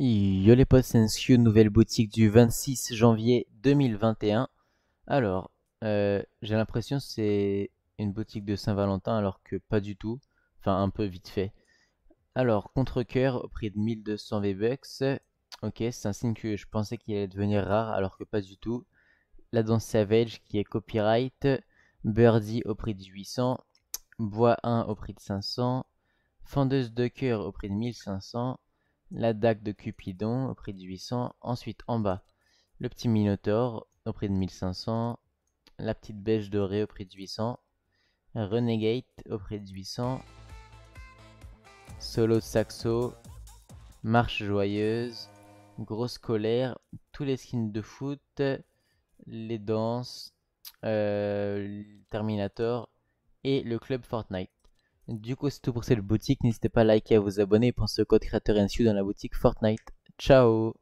Yo les potes, c'est nouvelle boutique du 26 janvier 2021. Alors, euh, j'ai l'impression que c'est une boutique de Saint-Valentin alors que pas du tout. Enfin, un peu vite fait. Alors, contre-coeur au prix de 1200 V-Bucks. Ok, c'est un signe que je pensais qu'il allait devenir rare alors que pas du tout. La danse Savage qui est copyright. Birdie au prix de 800. Bois 1 au prix de 500. Fendeuse de cœur au prix de 1500 la dague de Cupidon au prix de 800, ensuite en bas, le petit Minotaur, au prix de 1500, la petite beige dorée au prix de 800, Renegade au prix de 800, Solo Saxo, Marche Joyeuse, Grosse Colère, tous les skins de foot, les danses, euh, Terminator et le club Fortnite. Du coup, c'est tout pour cette boutique. N'hésitez pas à liker et à vous abonner. Pensez au code créateur insu dans la boutique Fortnite. Ciao